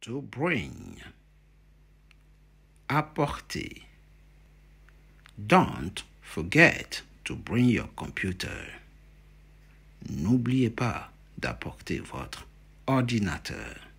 to bring, apporter. Don't forget to bring your computer. N'oubliez pas d'apporter votre ordinateur.